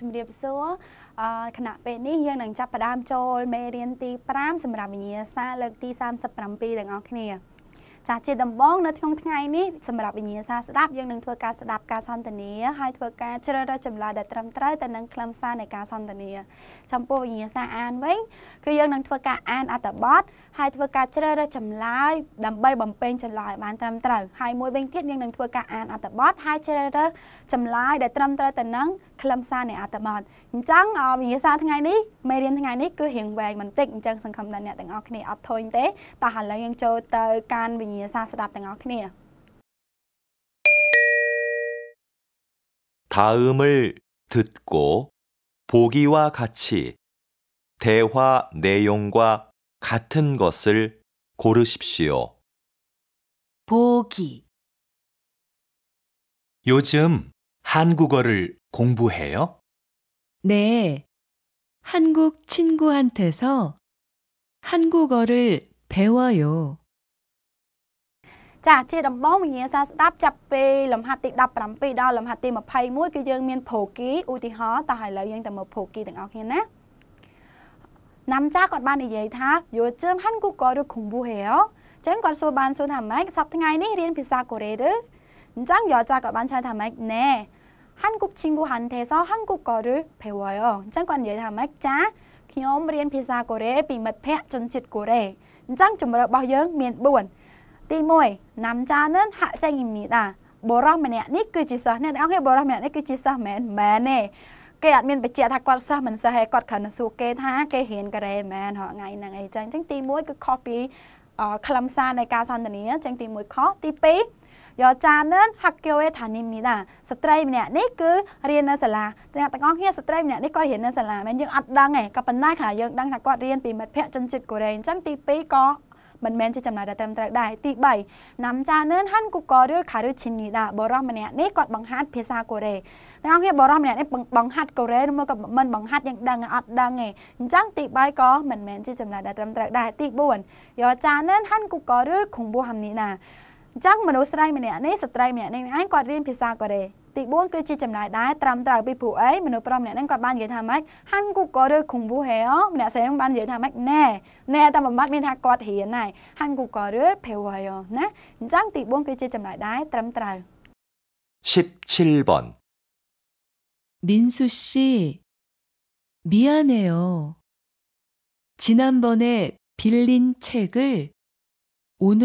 ជំរាបសួរគណៈពេលនេះយើងនឹងចាប់ផ្ដើមចូលមេរៀនទី5សម្រាប់វិញ្ញាសាលើកទី37ទាំងអស់គ្នា ចាស់ជាដំបងនៅក្នុងថ្ងៃនេះសម្រាប់វិញ្ញាសាស្ដាប់យើងនឹងធ្វើការស្ដាប់ការសន្ទនាហើយធ្វើការជ្រើសរើសចម្លើយដែលត្រឹមត្រូវទៅនឹងខ្លឹមសារនៃការសន្ទនាចំពោះវិញ្ញាសាអានវិញគឺយើងនឹងធ្វើការអានអត្ថបទហើយធ្វើការជ្រើសរើសចម្លើយដើម្បីបំពេញចម្លើយបានត្រឹមត្រូវហើយមួយវិញទៀតយើងនឹងធ្វើការអានអត្ថបទហើយជ្រើសរើសចម្លើយដែលត្រឹមត្រូវទៅនឹងខ្លឹមសារនៃអត្ថបទអញ្ចឹងវិញ្ញាសាថ្ងៃនេះមេរៀនថ្ងៃនេះគឺរៀងវែងបន្តិចអញ្ចឹងសង្ឃឹមថាអ្នកទាំងអស់គ្នាអត់ធុញទេតោះឥឡូវយើងចូលទៅកាន់វិញ្ញាសាស្ដាប់ទាំងអស់គ្នា 다음을 듣고 보기와 같이 대화 내용과 같은 것을 고르십시오. 보기 요즘 한국어를 공부해 요? 네. 한국친구한테서한국어를배워 요. ចាជាដំបងវិញ្ញាសាស្ដាប់ចាប់ពីលំហាត់ទី17ដល់លំហាត់ទី21គឺយើងមានភូគីឧទាហរណ៍តោះឥឡូវយើងទៅមើលភូគីទាំងអស់គ្នាណាណាំចាគាត់បាននិយាយថាយោជើមហាន់គូកោឬខុងប៊ូហេអចឹងគាត់សួរបានសួរថាម៉េចសប្តាហ៍ថ្ងៃនេះរៀនភាសាកូរ៉េឬអញ្ចឹងយោចាគាត់បានឆ្លើយថាម៉េចណែ한국친구한테서한국어를배워 요. អញ្ចឹងគាត់និយាយថាម៉េចចាខ្ញុំរៀនភាសាកូរ៉េពីមិត្តភ័ក្តិជនជាតិកូរ៉េអញ្ចឹងជំរឿរបស់យើងមាន4ទី1ណាំចានឹងហាក់សេងមីដាបរោះម្នាក់នេះគឺជាសិស្សអ្នកទាំងអស់គ្នាបរោះម្នាក់នេះគឺជាសិស្សមែនមែនទេគេអត់មានបញ្ជាក់ថាគាត់សិស្សមិនសិស្សទេគាត់គ្រាន់តែសួរគេថាគេរៀនកូរ៉េមែនរាល់ថ្ងៃហ្នឹងអីចឹងអញ្ចឹងទី1គឺខុសពីខ្លឹមសារនៃការសន្ទនាអញ្ចឹងទី1ខុសទី2여자는학교에다닙니다ស្ត្រីម្នាក់នេះគឺរៀននៅសាលាអ្នកទាំងអស់គ្នាស្ត្រីម្នាក់នេះគាត់រៀននៅសាលាមិនយើងអត់ដឹងទេក៏ប៉ុន្តែខាយើងដឹងថាគាត់រៀនពីមិត្តភ័ក្តិចិនជាតិកូរ៉េអញ្ចឹងទី2ក៏មិនមែនជាចំណាយដែលត្រឹមត្រូវដែរទី3ណាំចានឿនហាន់គូកឬខារុឈីនីដាបរិសម្នាក់នេះគាត់បង្ហាត់ភាសាកូរ៉េទាំងអស់គ្នាបរិសម្នាក់នេះបង្ហាត់កូរ៉េឬមកក៏មិនបង្ហាត់យ៉ាងដឹងអត់ដឹងទេអញ្ចឹងទី3ក៏មិនមែនជាចំណាយដែលត្រឹមត្រូវដែរទី4យោចានឿនហាន់គូកឬខុងប៊ូហាំនីណាអញ្ចឹងមនុស្សស្រីម្នាក់នេះស្ត្រីម្នាក់នេះឯងគាត់រៀនភាសាកូរ៉េទី4គឺជាចំណាយដែរត្រឹមត្រូវពីព្រោះអីមនុស្សប្រុសម្នាក់ហ្នឹងគាត់បាននិយាយថាម៉េចហាន់គូកូឬគុំវូហេអូម្នាក់ស្រីហ្នឹងបាននិយាយថាម៉េចណែណែតាមបំបត្តិមានថាគាត់រៀនហើយហាន់គូកូឬពេវយោណាអញ្ចឹងទី4គឺជាចំណាយដែរត្រឹមត្រូវ17번민수씨미안해요지난번에빌린책을오늘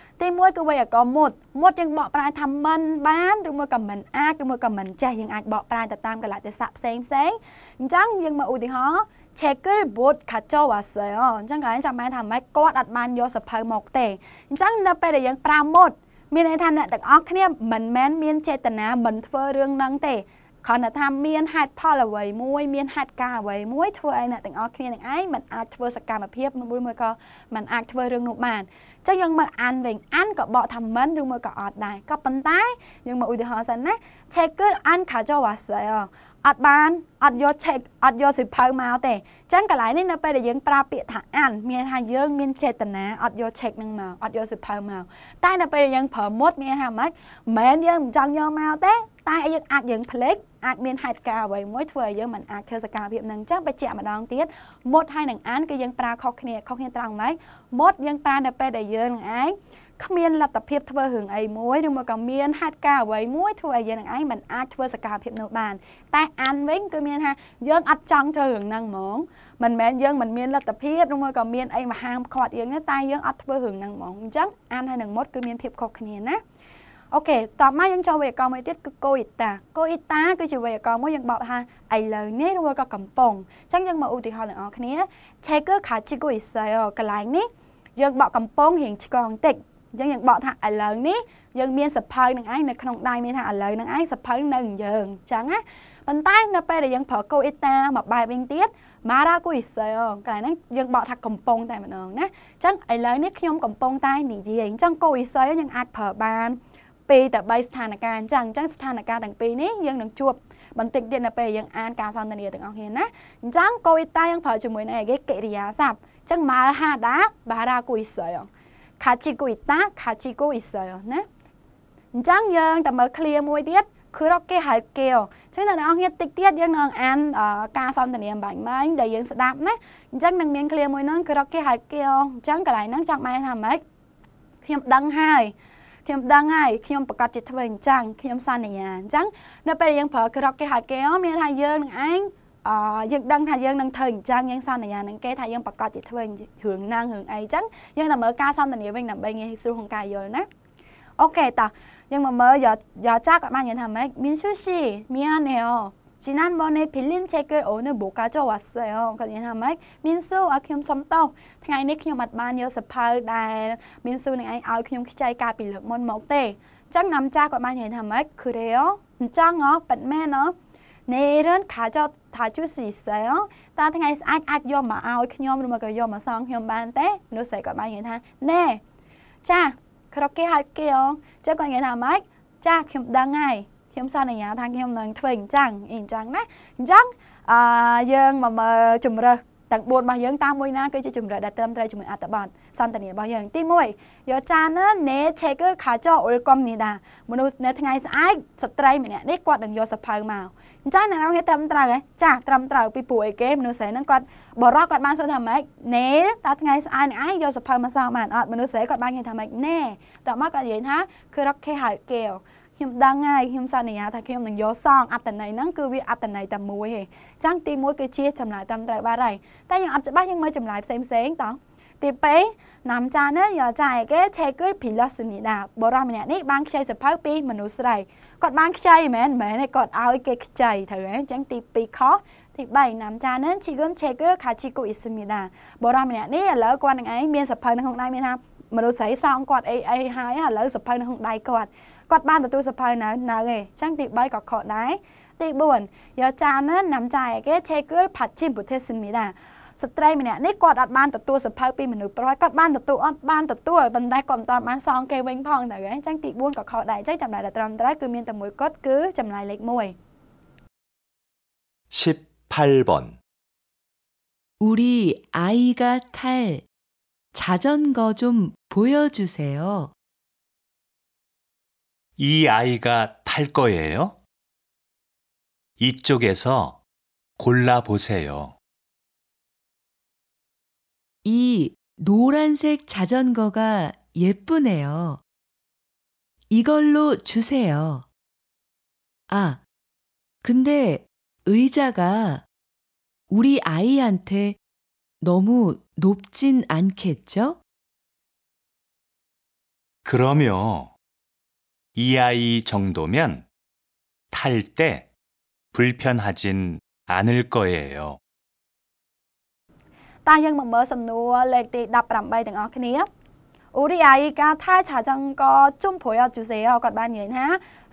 ទី1គឺវេយ្យាករណ៍មុតមុតយើងបកប្រែថាមិនបានឬមួយក៏មិនអាចឬមួយក៏មិនចេះយើងអាចបកប្រែទៅតាមកលៈទេសៈផ្សេងផ្សេងអញ្ចឹងយើងមើលឧទាហរណ៍ checker boot kacho wase អញ្ចឹងកន្លែងចាំមែនថាម៉េចគាត់អត់បានយកសភៅមកទេអញ្ចឹងនៅពេលដែលយើងប្រើមុតមានន័យថាអ្នកទាំងអស់គ្នាមិនមែនមានចេតនាមិនធ្វើរឿងហ្នឹងទេគ្រាន់តែថាមានហេតុផលអ្វីមួយ មានហេតុការអ្វីមួយធ្វើឲ្យអ្នកទាំងអស់គ្នានឹងឯងមិនអាចធ្វើសកម្មភាព មួយមួយក៏មិនអាចធ្វើរឿងនោះបានចឹងយើងមើលអានវិញអានក៏បកថាមិនឬមួយក៏អត់ដែរក៏ប៉ុន្តែយើងមើលឧទាហរណ៍សិនណា check អានខោចោវ៉ាសែអត់បានអត់យក check អត់យកសិភៅមកទេចឹងកន្លែងនេះនៅពេលដែលយើងប្រើពាក្យថាអានមានថាយើងមានចេតនាអត់យក check នឹងមកអត់យកសិភៅមកតែនៅពេលដែលយើងប្រើមុតមានថាម៉េចមិនមែនយើងមិនចង់យកមកទេ តែយើងអាចយើងភ្លេចអាចមានហេតុការណ៍អ្វីមួយធ្វើឲ្យយើងមិនអាចធ្វើសកម្មភាពនឹងចឹងបើជាក់ម្ដងទៀតមុតហើយនឹងអានគឺយើងប្រើខុសគ្នាខុសគ្នាត្រង់ម៉េចមុតយើងប្រើនៅពេលដែលយើងនឹងឯងគ្មានលទ្ធភាពធ្វើរឿងអីមួយឬមកក៏មានហេតុការណ៍អ្វីមួយធ្វើឲ្យយើងនឹងឯងមិនអាចធ្វើសកម្មភាពនោះបាន តែអានវិញគឺមានថាយើងអត់ចង់ធ្វើរឿងហ្នឹងហ្មងមិនមែនយើងមិនមានលទ្ធភាពឬមកក៏មានអីមហាមខាត់យើងទេតែយើងអត់ធ្វើរឿងហ្នឹងហ្មងអញ្ចឹងអានហើយនឹងមុតគឺមានភាពខុសគ្នាណាអូខេតបមកយើងចុះវេយ្យាករណ៍មួយទៀតគឺកូអ៊ីតាកូអ៊ីតាគឺជាវេយ្យាករណ៍មួយយើងបកថាឥឡូវនេះឬក៏កំពុងអញ្ចឹងយើងមើលឧទាហរណ៍ទាំងអស់គ្នា checker category sale កន្លែងនេះ យើងបកកំពុងរៀងឆ្កងតិចអញ្ចឹងយើងបកថាឥឡូវនេះយើងមានសភៅនឹងឯងនៅក្នុងដៃមានថាឥឡូវនឹងឯងសភៅនៅយើងអញ្ចឹងណាប៉ុន្តែនៅពេលដែលយើងប្រើកូអ៊ីតាមកបែបវិញទៀត Mara ku isel កន្លែងហ្នឹងយើងបកថាកំពុងតែម្ដងណាអញ្ចឹងឥឡូវនេះខ្ញុំកំពុងតែនិយាយអញ្ចឹងកូអ៊ីសែលយើងអាចប្រើបាន2ទៅ3ស្ថានភាពអញ្ចឹងអញ្ចឹងស្ថានភាពទាំងពីរនេះយើងនឹងជួបបន្តិចទៀតនៅពេលយើងអានការសន្ទនាទាំងអស់គ្នាណាអញ្ចឹងកូវីតាយើងប្រើជាមួយនឹងឯកកិរិយាសព្ទអញ្ចឹងម៉ាលហាដាបារាគូអ៊ីសយខាជីគូអ៊ីតាខាជីគូអ៊ីសយណាអញ្ចឹងយើងតែមើល clear មួយទៀតគឺរកគេហៅគេអញ្ចឹងអ្នកនរគ្នាតិចទៀតយើងនឹងអានការសន្ទនាបាញ់បាញ់ដែលយើងស្ដាប់ណាអញ្ចឹងនឹងមាន clear មួយហ្នឹងគឺរកគេហៅគេអញ្ចឹងកន្លែងហ្នឹងចង់បានថាម៉េចខ្ញុំដឹងហើយខ្ញុំដឹងហើយខ្ញុំប្រកាសជាធ្វើអញ្ចឹងខ្ញុំសន្យាអញ្ចឹងនៅពេលយើងប្រើក្រកគេហៅគេមានថាយើងនឹងឯងអឺយើងដឹងថាយើងនឹងធ្វើអញ្ចឹងយើងសន្យានឹងគេថាយើងប្រកាសជាធ្វើរឿងណារឿងអីអញ្ចឹងយើងតែមើលការសន្ទនាវិញដើម្បីងាយស្រួលក្នុងការយល់ណាអូខេតោះយើងមកមើលយកយកចាក់គាត់បាននិយាយថាម៉េចមានស៊ូស៊ីមានអេអូ지난번에빌린책을오늘못가져왔어 요. 그러니까막민수와킴섬떡ថ្ងៃនេះខ្ញុំអត់បានយកសភៅដែលមានស៊ូនឹងឯងឲ្យខ្ញុំខ្ចីការពីលើកមុនមកទេអញ្ចឹងណាំចាស់គាត់បាននិយាយថាម៉េចគឺរេអូអញ្ចឹងហ៎ប៉ិតមែនហ៎នេរិនខាចោថាជួយស៊ីសែហ៎តើថ្ងៃស្អាតអាចយកមកឲ្យខ្ញុំឬមកក៏យកមកសងខ្ញុំបានទេមនុស្សស្រីគាត់បាននិយាយថាណែចាក្រគេហៅគេហ៎អញ្ចឹងគាត់និយាយថាម៉េចចាខ្ញុំដឹងហើយខ្ញុំសន្យាថាខ្ញុំនឹងធ្វើអញ្ចឹងអីអញ្ចឹងណាអញ្ចឹងអឺយើងមកមើលជំរើសទាំង4របស់យើងតាមមួយណាគឺជាជំរើសដែលត្រឹមត្រូវជាមួយអត្តបទសន្តានារបស់យើងទី1យោចានណេឆេកឺខាចអ៊ុលកុំនីដាមនុស្សនៅថ្ងៃស្អែកស្ត្រីម្នាក់នេះគាត់នឹងយកសភៅមកអញ្ចឹងអ្នកនរគេត្រឹមត្រូវហ៎ចាត្រឹមត្រូវពីពួកអីគេមនុស្សស្រីហ្នឹងគាត់បរោះគាត់បានសួរថាម៉េចណេតើថ្ងៃស្អែកនឹងឯងយកសភៅមកសងបានអត់មនុស្សស្រីគាត់បាននិយាយថាម៉េចណេតើមកគាត់និយាយថាគឺរកខេហៅកែវខ្ញុំដឹងហើយខ្ញុំសន្យាថាខ្ញុំនឹងយកសងអត្តន័យហ្នឹងគឺវាអត្តន័យតែមួយទេអញ្ចឹងទី1គឺជាចម្លើយត្រឹមត្រូវបាទហើយតែយើងអត់ច្បាស់យើងមើលចម្លើយផ្សេងផ្សេងតោះទី2នាំចាណាយកចាយគេឆេគឺ philosophy ដែរបរិម្នាក់នេះបានខ្ចីសភៅពីមនុស្សស្រីគាត់បានខ្ចីមែនមែនទេគាត់ឲ្យគេខ្ចីត្រូវហ៎អញ្ចឹងទី2ខុសទី3នាំចាណាជីគុំឆេគឺខាជីគូអ៊ីសមីដាបរិម្នាក់នេះឥឡូវគាត់នឹងឯងមានសភៅនៅក្នុងដៃមានថាមនុស្សស្រីសងគាត់អីអីហើយឥឡូវសភៅនៅក្នុងដៃគាត់គាត់បានទទួលសភៅនៅនៅឯងចឹងទី3ក៏ខកដែរទី4យកចានណានាំចាយគេឆេគឺផាត់ជីមពុទ្ធេសិមីដាស្ត្រីម្នាក់នេះគាត់អត់បានទទួលសភៅពីមនុស្សប្រុសគាត់បានទទួលអត់បានទទួលប៉ុន្តែគាត់មិនទាន់បានសងគេវិញផងទៅហ្នឹងចឹងទី4ក៏ខកដែរចឹងចំណាយដែលត្រឹមត្រូវគឺមានតែមួយគាត់គឺចំណាយលេខ1 18번우리아이가탈자전거좀보여주세 요. 이 아이가 탈 거예요? 이쪽에서 골라보세요. 이 노란색 자전거가 예쁘네요. 이걸로 주세요. 아, 근데 의자가 우리 아이한테 너무 높진 않겠죠? 그러며 이아이정도면탈때불편하진않을거예 요. តើយើងមកមើលសំណួរលេខទី18ទាំងអស់គ្នាអូរីអាយកាថាឆាចង់ក៏ជុំព្រួយអត់ជូសេគាត់បាននិយាយថា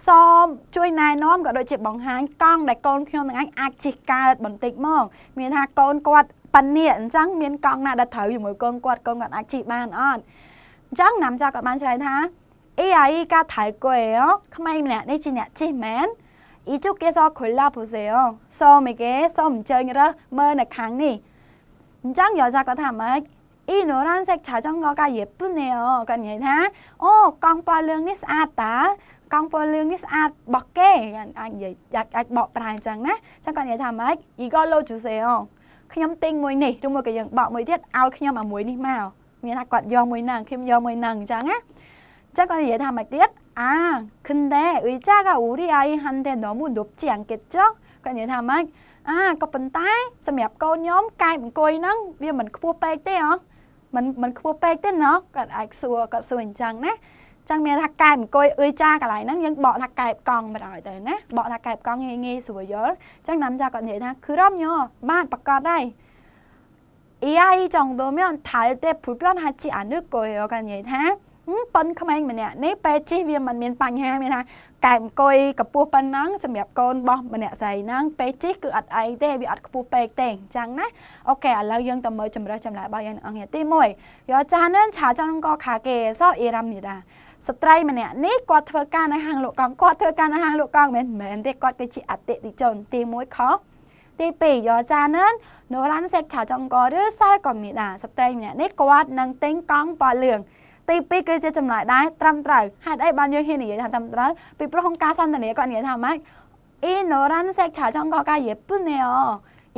សូមជួយណែនាំក៏ដូចជាបង្ហាញកង់ដែលកូនខ្ញុំនឹងអាចជិះកើតបន្តិចមកមានថាកូនគាត់ប៉ាននេះអញ្ចឹងមានកង់ណាដែលត្រូវជាមួយកូនគាត់កូនគាត់អាចជិះបានអត់អញ្ចឹងណាំចាគាត់បានឆ្លើយថា이아이가달거예 요. 가만히있 냐, 내지 냐, 찌 맨. 이쪽에서골라보세 요. 썸에게썸정이라뭐나강니인장여자가담아이노란색자전거가예쁘네 요. 그러니까얘는 어, 깡빠릉이싸 다. កង់ពណ៌លឿងនេះស្អាតបោះគេអាចនិយាយអាចអាចបកប្រែអញ្ចឹងណាអញ្ចឹងគាត់និយាយថាម៉េច Igor Lojuseo ខ្ញុំទិញមួយនេះឬមួយក៏យើងបកមួយទៀតឲ្យខ្ញុំអាមួយនេះមកមានថាគាត់យកមួយហ្នឹងខ្ញុំយកមួយហ្នឹងអញ្ចឹងណា진짜거는얘담할게 요. 아, 근데의자가우리아이한테너무높지않겠 죠? 그건얘담할អាក៏ប៉ុន្តែសម្រាប់កូនខ្ញុំកាយអង្គុយហ្នឹងវាមិនខ្ពស់ពេកទេហ៎មិនមិនខ្ពស់ពេកទេណោះគាត់អាចសួរគាត់សួរអញ្ចឹងណាចឹងមានថាកែបអង្គុយអ៊ុយចាកន្លែងហ្នឹងយើងបកថាកែបកង់មិនឲ្យទៅណាបកថាកែបកង់ងាយងាយស្រួលយល់ចឹងតាមចាគាត់និយាយថាគឺរំញោបានប្រកាសដែរ AI 정도면달때불편하지않을거예 요. 그러니까ប៉ុនក្មេងម្នាក់នេះពេលជិះវាមិនមានបញ្ហាមានថាកែបអង្គុយកពស់ប៉ុណ្ណឹងសម្រាប់កូនរបស់ម្នាក់ស្រីហ្នឹងពេលជិះគឺអត់អីទេវាអត់ខ្ពស់ពេកទេអញ្ចឹងណាអូខេឥឡូវយើងទៅមើលចម្រើសចម្លើយរបស់យើងអង្គនេះទី1យោចាននឹងឆាចងកខាគេសអ៊ីរ៉ាមនីដាស្ត្រីម្នាក់នេះគាត់ធ្វើការនៅហាងលក់កង់គាត់ធ្វើការនៅហាងលក់កង់មិនមែនទេគាត់គឺជាអតិថិជនទី1ខុសទី2យោចានឹងណូរ៉ាន់សេកឆាចងកឬសាល់កងនីដាស្ត្រីម្នាក់នេះគាត់នឹងទិញកង់ប៉លឿងទី2គឺជាចំណាយដែរត្រឹមត្រូវហេតុអីបានយើងហ៊ាននិយាយថាត្រឹមត្រូវពីព្រោះក្នុងការសន្ទនាគាត់និយាយថាម៉េច ignorance ឆាចង់កកាយេពណេអូ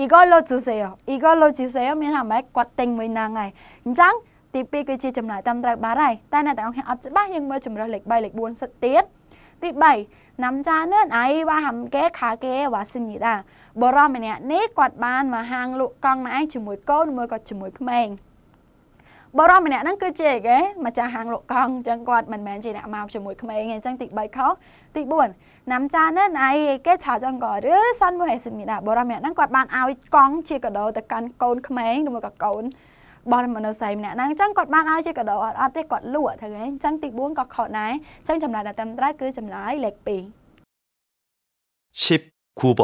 ego lo juseo ego lo juseo មានថាម៉េចគាត់ទិញមួយណាងហើយអញ្ចឹងទី2គឺជាចំណាយត្រឹមត្រូវបាត់ហើយតែអ្នកទាំងអស់គ្នាអត់ច្បាស់យើងមើលជំរើសលេខ3លេខ4សិតទៀតទី3ណាំចានឿនអីវ៉ាហាំកេខាកេវ៉ាសិញីដាបរមម្នាក់នេះគាត់បានមកហាងលក់កង់ណែឯងជាមួយកូនមួយក៏ជាមួយក្មេងបរិមម្នាក់ហ្នឹងគឺជាអីម្ចាស់ហាងលក់កង់អញ្ចឹងគាត់មិនមែនជាអ្នកមកជាមួយក្មេងទេអញ្ចឹងទី3ខុសទី4ណាំចានណៃគេឆាចអង្គឬសាន់មួយហេសិមីដាបរិមម្នាក់ហ្នឹងគាត់បានឲ្យកង់ជាកដោទៅកាន់កូនក្មេងឬមកកូនបងមនុស្សស្រីម្នាក់ហ្នឹងអញ្ចឹងគាត់បានឲ្យជាកដោអត់អត់ទេគាត់លក់ទៅហ្នឹងអញ្ចឹងទី4ក៏ខុសដែរអញ្ចឹងចម្លើយដែលត្រឹមត្រូវគឺចម្លើយលេខ2 19번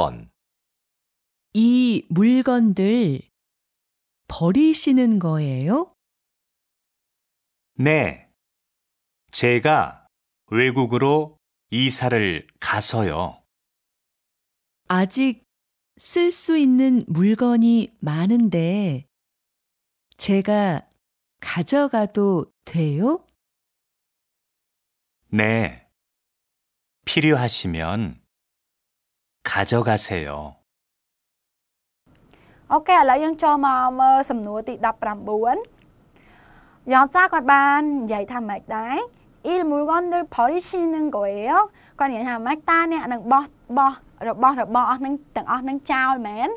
이물건들버리시는거예 요? 네. 제가 외국으로 이사를 가서요. 아직 쓸 수 있는 물건이 많은데 제가 가져가도 돼요? 네. 필요하시면 가져가세요. អូខេឥឡូវយើងចូលមកមើលសំណួរទី19 여자가반얘다말다이물건들버리시는거예 요. 그러니까말다내는뭐뭐របស់របស់អស់នឹងទាំងអស់នឹងចោលមែន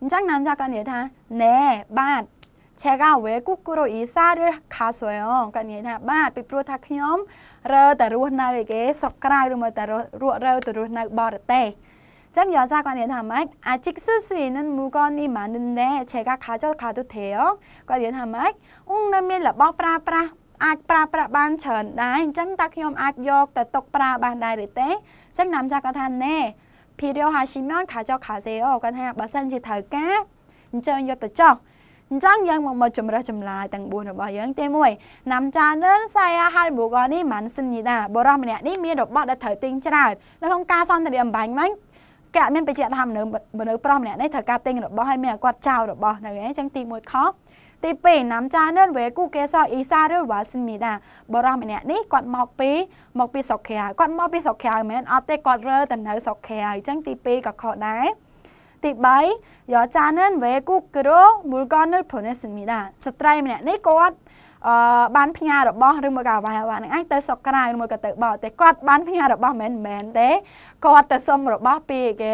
អញ្ចឹងណាមចាក៏និយាយថាណែបាទឆែកអវេគុគរអ៊ីសាឬខាសយងក៏និយាយថាបាទពីព្រោះថាខ្ញុំរើតែរស់នៅឯគេស្រុកក្រៅឬមកតែរស់រើតែរស់នៅបរទេស짱여자가내나막아직쓸수있는물건이많은데제가가져가도돼 요? 과내나막옹남이러버프라프라អាចប្រើប្រាស់បានច្រើនដែរអញ្ចឹងតើខ្ញុំអាចយកទៅទុកប្រើបានដែរឬទេអញ្ចឹងណាំចាស់គាត់ថាណែភីរីយហាស៊ីម៉ុនខាចោខាសេអូគាត់ថាបើសិនជាត្រូវការអញ្ចឹងយកទៅចោះអញ្ចឹងយើងមកមកជំរះចម្លើយទាំង4របស់យើងទី1ណាំចាននសាយាហាល់បូកនេះមិនសិននេះដែរបរិះម្នាក់នេះមានរបស់ដែលត្រូវទិញច្រើននៅក្នុងការសន្ទនាអំបញ្ញមិញគេអត់មានបញ្ជាក់ថាមនុស្សមនុស្សប្រុសម្នាក់នេះត្រូវការទិញរបស់ហើយមានគាត់ចោលរបស់នៅឯអញ្ចឹងទី1ខុសទី2នាំចាននវេគូកេសអ៊ីសាឬវ៉ាស៊ីមីដាបរិះម្នាក់នេះគាត់មកពីមកពីស្រុកក្រៅគាត់មកពីស្រុកក្រៅមែនអត់ទេគាត់រើទៅនៅស្រុកក្រៅអញ្ចឹងទី2ក៏ខុសដែរទី3យោចាននវេគូក្រូមូលកនលផនេសមីដាស្ត្រីម្នាក់នេះគាត់បានផ្ញើរបស់ឬមកអ្វីអ្វីហ្នឹងឯងទៅសុកក្រៅឬមកក៏ទៅបរទេសគាត់បានផ្ញើរបស់មិនមែនទេគាត់ទៅសុំរបស់ពីគេ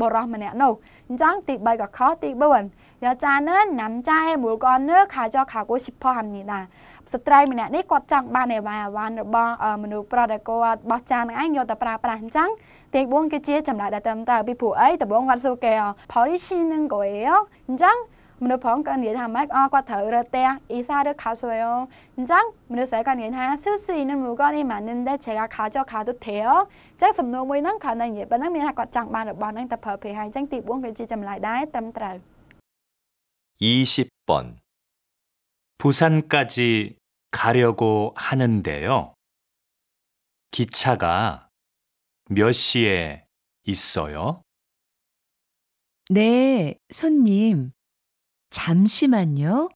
បរោះម្នាក់នោះអញ្ចឹងទី3ក៏ខុសទី4យោចានណាំចែមូលកនខាចខាគូឈិផហាំនេះដែរស្ត្រីម្នាក់នេះគាត់ចង់បានអីវ៉ាវ៉ាន់របស់មនុស្សប្រុសដែលគាត់បោះចានហ្នឹងឯងយកទៅប្រើប្រាស់អញ្ចឹងទី4គឺជាចម្លើយដែលត្រឹមត្រូវពីព្រោះអីដំបងគាត់សួរគេផូលីស៊ីនឹងកូអេអញ្ចឹង មនុស្សផងក៏និយាយថាម៉េចអគាត់ត្រូវរើផ្ទះអ៊ីសាឬខាសួយអញ្ចឹងមនុស្សស្រីក៏និយាយថាស៊ូស៊ីនឹងមកក៏នេះមិននឹងដែរឆែកខាចោខាទៅទេអញ្ចឹងសំណួរមួយហ្នឹងគា2 0번 부산까지 가려고 하는데요. 기차가 몇 시에 있어요? 네, 손님. 잠시만요.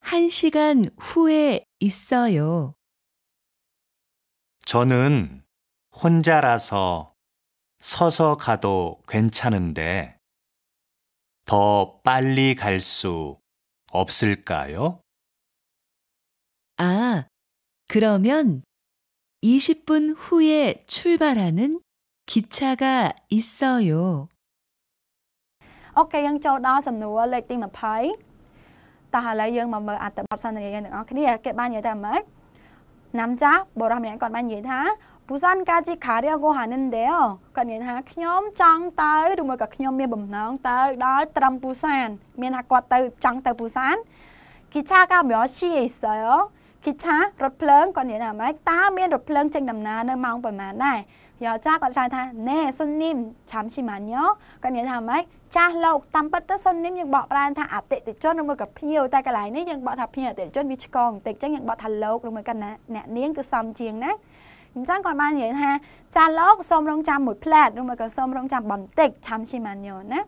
한 시간 후에 있어요. 저는 혼자라서 서서 가도 괜찮은데 더 빨리 갈 수 없을까요? 아, 그러면 20분 후에 출발하는 기차가 있어요. អូខេយើងចូលដល់សំណួរលេខទី20តោះឥឡូវយើងមកមើលអត្ថបទសន្ទនាយើងទាំងអស់គ្នាគេបាននិយាយថាម៉េចណាំចាស់បរិះម្នាក់គាត់បាននិយាយថាពូសានកាជីខារីកូហានិនដែរគាត់និយាយថាខ្ញុំចង់ទៅឬមួយក៏ខ្ញុំមានបំណងទៅដល់ត្រឹមពូសានមានថាគាត់ទៅចង់ទៅពូសានគីឆាកាមរស៊ីអីសើគីឆារថភ្លើងគាត់និយាយថាម៉េចតើមានរថភ្លើងចេញដំណើរនៅម៉ោងប៉ុន្មានដែរយោចាស់គាត់ឆ្លើយថាណែសុននីមឆាំឈីម៉ាញ៉ូគាត់និយាយថាម៉េចចាស់លោកតាមពិតទៅសុននីមយើងបកប្រែថាអតិថិជនឬមួយក៏ភ្ញៀវតែកន្លែងនេះយើងបកថាភ្ញៀវអតិថិជនវាឆ្កងបន្តិចចឹងយើងបកថាលោកឬមួយក៏អ្នកនាងគឺសំជាងណាអញ្ចឹងគាត់បាននិយាយថាចាស់លោកសូមរងចាំមួយផ្លែតឬមួយក៏សូមរងចាំបន្តិចឆាំឈីម៉ាញ៉ូណា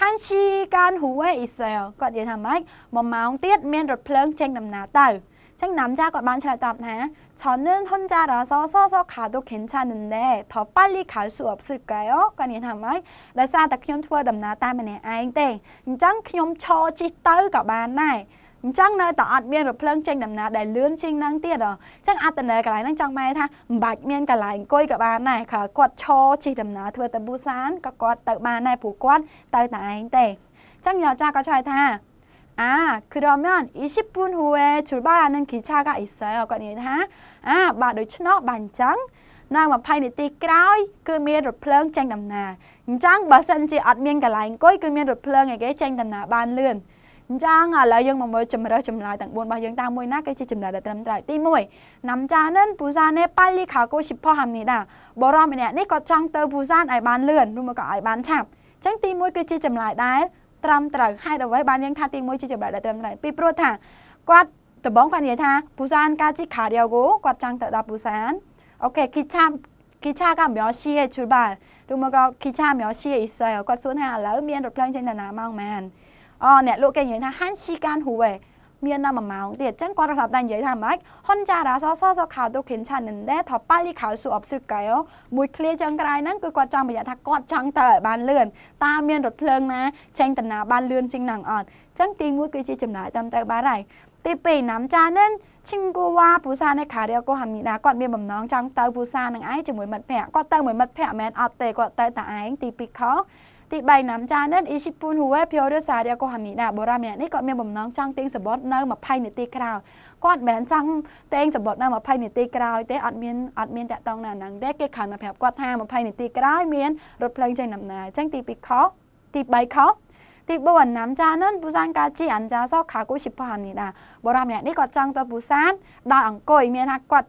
ហាន់ឈីកានហ៊ូវេអ៊ីសែលគាត់និយាយថាម៉េចមួយម៉ោងទៀតមានរថភ្លើងចេញដំណើរទៅចឹង남자គាត់បានឆ្លើយតបថា저는혼자라서서서가도괜찮은데더빨리갈수없을까요គាត់និយាយថាម៉េចដោយសារតែខ្ញុំធ្វើដំណើរតែម្នាក់ឯងទេអញ្ចឹងខ្ញុំឈរជិះទៅក៏បានដែរអញ្ចឹងនៅតែអត់មានរភ្លើងចេញដំណើរដែលលឿនជាងហ្នឹងទៀតអញ្ចឹងអត្តន័យកន្លែងហ្នឹងចង់បែរថាមិនបាច់មានកន្លែងអង្គុយក៏បានដែរគាត់ឈរជិះដំណើរធ្វើទៅប៊ូសានក៏គាត់ទៅបានដែរព្រោះគាត់ទៅតែឯងទេអញ្ចឹងយោចាស់ក៏ឆ្លើយថា 아, 그러면20분후에출발하는기차가있어 요. គាត់និយាយថាអាបាទដូច្នោះបាទអញ្ចឹងនៅ20នាទីក្រោយគឺមានរថភ្លើងចេញដំណើរអញ្ចឹងបើសិនជាអត់មានកន្លែងអង្គុយគឺមានរថភ្លើងឯគេចេញដំណើរបានលឿនអញ្ចឹងឥឡូវយើងមកមើលជំរើសចម្លើយទាំង4របស់យើងតើមួយណាគឺជាចម្លើយដែលត្រឹមត្រូវទី1ណាំចានិនពូសានេប៉ាលីខាកូឈីផហាំនីដាបរមម្នាក់នេះគាត់ចង់ទៅពូសានឲ្យបានលឿនឬមកក៏ឲ្យបានឆាប់អញ្ចឹងទី1គឺជាចម្លើយដែលត្រឹមត្រូវហេតុអ្វីបានយើងថាទី1ជាចម្លើយដែលត្រឹមត្រូវពីព្រោះថាគាត់ដំបងគាត់និយាយថាពូសានកាជីខារីយោគូគាត់ចង់ទៅដល់ពូសានអូខេគីឆាគីឆាកាមយោឈីជូបាឬមកគីឆាមយោឈីអ៊ីសែគាត់សួរថាឥឡូវមានរថភ្លើងចេញទៅណាមកមែនអូអ្នកលក់គេនិយាយថាហាន់ឈីកានហ៊ូវ៉េមានដល់1ម៉ោងទៀតអញ្ចឹងគាត់គាត់តែនិយាយថាម៉េចហ៊ុនចារ៉ាសសសខៅទូខិនឆានណេថប៉ាលីខៅស៊ូអបស៊ឺកែវមួយឃ្លាចុងក្រោយហ្នឹងគឺគាត់ចង់បញ្ជាក់ថាគាត់ចង់ទៅឲ្យបានលឿនតាមានរថភ្លើងណាចេញដំណើរបានលឿនជាងហ្នឹងអត់អញ្ចឹងទី1គឺជាចំណាយតាមត្រូវបានហើយទី2ណាំចានឹងឈិងគូវ៉ាពូសានៅខារាកូហាមីណាគាត់មានបំណងចង់ទៅពូសានឹងឯងជាមួយមិត្តភ័ក្តិគាត់ទៅមួយមិត្តភ័ក្តិមិនមែនអត់ទេគាត់ទៅតែឯងទី2ខទី3ណាំចានិនអ៊ីស៊ីពូនហូវេភីរសារាកូហាមីណាបូរ៉ាម្នាក់នេះគាត់មានបំណងចង់ទិញសបុតនៅ20នាទីក្រោយគាត់មិនមែនចង់តែងសបុតនៅ20នាទីក្រោយទេអត់មានអត់មានតាក់តងណាហ្នឹងទេគេខំតែប្រាប់គាត់ថា20នាទីក្រោយមានរថភ្លើងចេញដំណើរអញ្ចឹងទី2ខទី3ខទី4ណាំចានឹងពូសានកាជីអានចាសខាគូស៊ីផានីដាបរមម្នាក់នេះគាត់ចង់ទៅពូសានដល់អង្គុយមានថាគាត់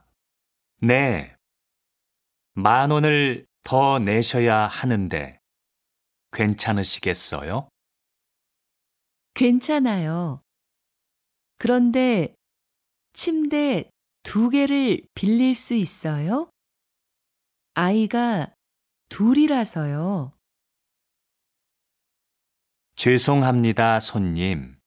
네. 만 원을 더 내셔야 하는데 괜찮으시겠어요? 괜찮아요. 그런데 침대 두 개를 빌릴 수 있어요? 아이가 둘이라서요. 죄송합니다, 손님.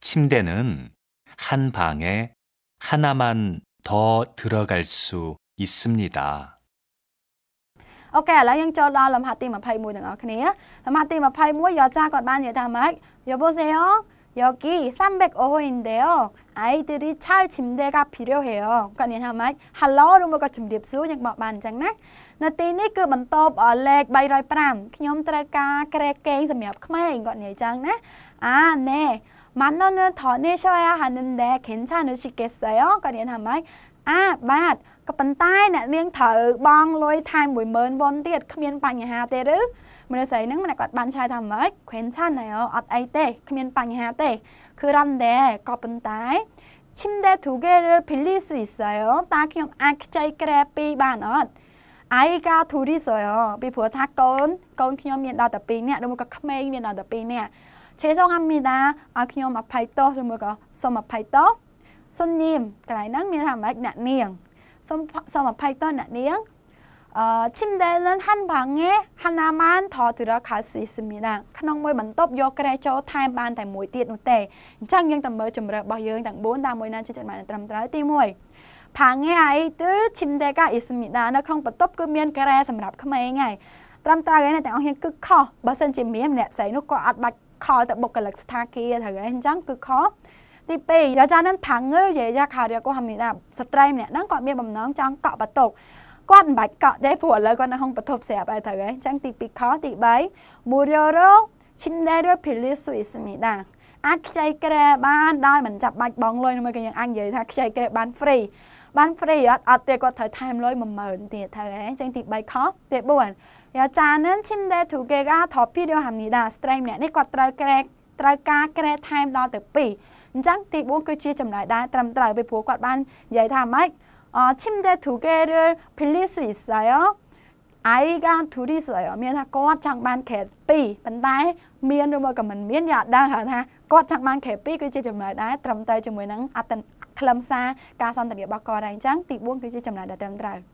침대는 한 방에 하나만 더들어갈수있습니 다. អូខេឥឡូវយើងចូលដល់លំហាត់ទី21ទាំងអស់គ្នាលំហាត់ទី21យោចាគាត់បាននិយាយថាម៉េចយោបូសេយោយោគី305인데요아이들이잘침대가필요해요គាត់និយាយថាម៉េច Hello ឬមកក៏ជំរាបសួរយើងបកបានអញ្ចឹងណានៅទីនេះគឺបន្ទប់លេខ305ខ្ញុំត្រូវការក្រែកេងសម្រាប់ក្មេងគាត់និយាយអញ្ចឹងណាអាណែ만원을더내셔야하는데괜찮으시겠어 요? 그러니까 말, 아, 맞. ក៏ប៉ុន្តែអ្នកនាងត្រូវបងលុយថែម10000វ៉ុនទៀតគ្មានបញ្ហាទេឬមនុស្សស្រីហ្នឹងម្នាក់គាត់បានឆ្លើយថាម៉េចខ្វែនឆានហើយអត់អីទេគ្មានបញ្ហាទេគឺរ៉ាន់ដែរក៏ប៉ុន្តែឈិមដែរ together ភីលីស្វីសយោតើខ្ញុំអាចខ្ចីក្រែពីរបានអត់អាយកាធូរីសយោពីព្រោះថាកូនកូនខ្ញុំមានដល់តែ2នាក់ឬក៏ក្មេងមានដល់តែ2នាក់죄송합니 다. 아, 그냥아파이 떠. 뭐가썸아파이 떠. 손 님, 그라이낭미나막나니 앙. 썸아파이떠나니 앙. 어, 침대는한방에하나만더들어갈수있습니 다. ក្នុងមួយបន្ទប់យកក្រែចូលថែមបានតែមួយទៀតនោះទេអញ្ចឹងយើងតែមើលជំរឿរបស់យើងទាំង4តាមមួយណាចិត្តបានត្រឹមត្រូវទី1방에아이들침대가있습니다នៅក្នុងបន្ទប់គឺមានក្រែសម្រាប់ក្មេងហើយត្រឹមត្រូវហើយអ្នកទាំងអស់គ្នាគឺខុសបើសិនជាមានម្នាក់ស្រីនោះក៏អត់បាច់ខលទៅបុគ្គលិកស្ថាគារត្រូវហើយអញ្ចឹងគឺខលទី2យាចានឹងផាងើយាយាខារាកូហាមីដាស្ត្រីម្នាក់ហ្នឹងគាត់មានបំណងចង់កក់បតុកគាត់មិនបាច់កក់ទេព្រោះឥឡូវគាត់នៅហុងបតុបស្រាប់ហើយត្រូវហើយអញ្ចឹងទី2ខទី3មូរ៉ូរ៉ូឈីមដេរ៉ូភីលីស៊ុយសនីដាអាចខ្ចីក្រែបាន ដោយមិនចាំបាច់បង់លុយនោះមកគេយើងអាចនិយាយថាខ្ចីក្រែបាន free បាន free អត់អត់ទេគាត់ត្រូវថែមលុយ10000ទៀតត្រូវហើយអញ្ចឹងទី3ខទី4여자는침대두개가더필요합니 다. stream អ្នកនេះគាត់ត្រូវក្រែត្រូវការក្រែថែមដល់ទៅ2អញ្ចឹងទី4គឺជាចម្លើយដែរត្រឹមត្រូវពីព្រោះគាត់បាននិយាយថាម៉េចអឈីមដែរ together please ស្អីអអាយកាន tourist អីមានថាគាត់ចង់បានក្រែ2ប៉ុន្តែមានឬមកក៏មិនមានយកដឹងហៅថាគាត់ចង់បានក្រែ2គឺជាចម្លើយដែរត្រឹមត្រូវជាមួយនឹងអត្តខ្លឹមសារការសន្ទនារបស់គាត់ហើយអញ្ចឹងទី4គឺជាចម្លើយដែលត្រឹមត្រូវ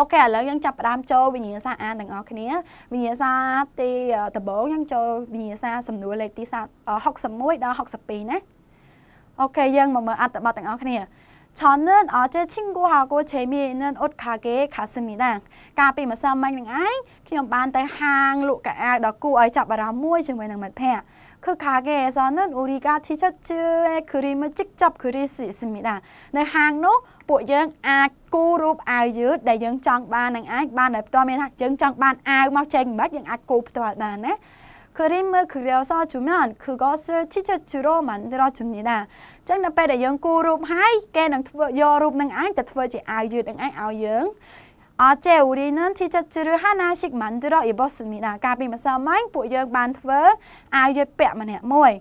អូខេឥឡូវយើងចាប់ផ្ដើមចូលវិញ្ញាសាអានទាំងអស់គ្នាវិញ្ញាសាទីដំបូងយើងចូលវិញ្ញាសាសំណួរលេខទី61ដល់62ណាអូខេយើងមកមើលអត្ថបទទាំងអស់គ្នាឆននឹងអចេឈិងគូហៅគូឆេមីនឹងអត់ខាគេខាសមីដាកាលពីម្សិលមិញនឹងឯងខ្ញុំបានទៅហាងលក់កៅអៅដល់គូឲ្យចាប់អារម្មណ៍មួយជាមួយនឹងមិត្តភ័ក្តិគឺខាគេសននឹងអ៊ូរីកាធីឆាជឺអេគ្រីមជីកចាប់គ្រីស៊ីសមីដានៅហាងនោះពួកយើងអាចគូររូបអាវយឺតដែលយើងចង់បាននឹងអាចបានតែផ្ទាល់មានថាយើងចង់បានអាវមកចេញមិនបាច់យើងអាចគូផ្ទាល់បានណា그림을그려서주면그것을티셔츠로만들어줍니다ចឹងដល់ពេលដែលយើងគូររូបហើយគេនឹងធ្វើយករូបនឹងអាចទៅធ្វើជាអាវយឺតនឹងអាចឲ្យយើងអត់ចេះ우리는티셔츠를하나씩만들어입었습니 다. កាលពីម្សិលមិញពួកយើងបានធ្វើអាវយឺតពាក់ម្នាក់មួយ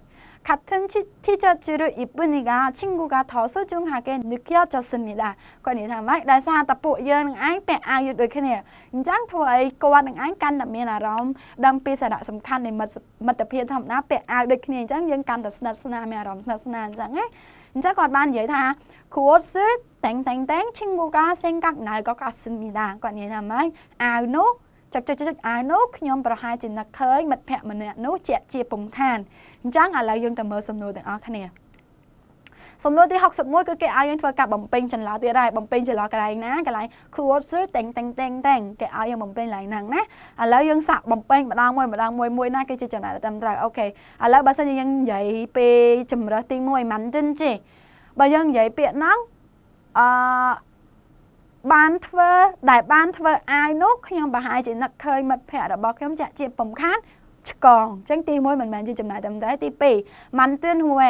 같은티셔츠를입으니까친구가더소중하게느껴졌습니 다. 그러니다 만, 라사따포연아이빼아유그냥인장토이꼬아는아이깐다미나롬담피사라섬칸내 멋, 멋답히덤나빼아유그냥인장연깐다스나스나미나롬스나스나인장អញ្ចឹងគាត់បាននិយាយថាគួតស៊ឺតែងតែងតែងឈិងគូកាសេងកាក់ណៅក៏កាស្មីដាគាត់និយាយថាម៉េចអាវនោះចុចចុចចុចអាយនោះខ្ញុំប្រហែលជានឹកឃើញមិត្តភ័ក្ដិម្នាក់នោះជាជាពំខានអញ្ចឹងឥឡូវយើងទៅមើលសំណួរទាំងអស់គ្នាសំណួរទី61គឺគេឲ្យយើងធ្វើការបំពេញចន្លោះទៀតដែរបំពេញចន្លោះកន្លែងណាកន្លែង quarter តែងតែងតែងតែងគេឲ្យយើងបំពេញកន្លែងហ្នឹងណាឥឡូវយើងសាក់បំពេញម្ដងមួយម្ដងមួយមួយណាគឺជាចំណុចត្រឹមត្រូវអូខេឥឡូវបើសិនជាយើងនិយាយពីជំរើសទី1 mountain ជិះបើយើងនិយាយពាក្យហ្នឹងអឺបានធ្វើដែលបានធ្វើអាយនោះខ្ញុំប្រហែលជានឹកឃើញមិត្តភ័ក្តិរបស់ខ្ញុំចាក់ជាពំខានឆ្កងអញ្ចឹងទី1មិនមែនជាចំណាយតែម្ដងទី2មិនទឿនហួរ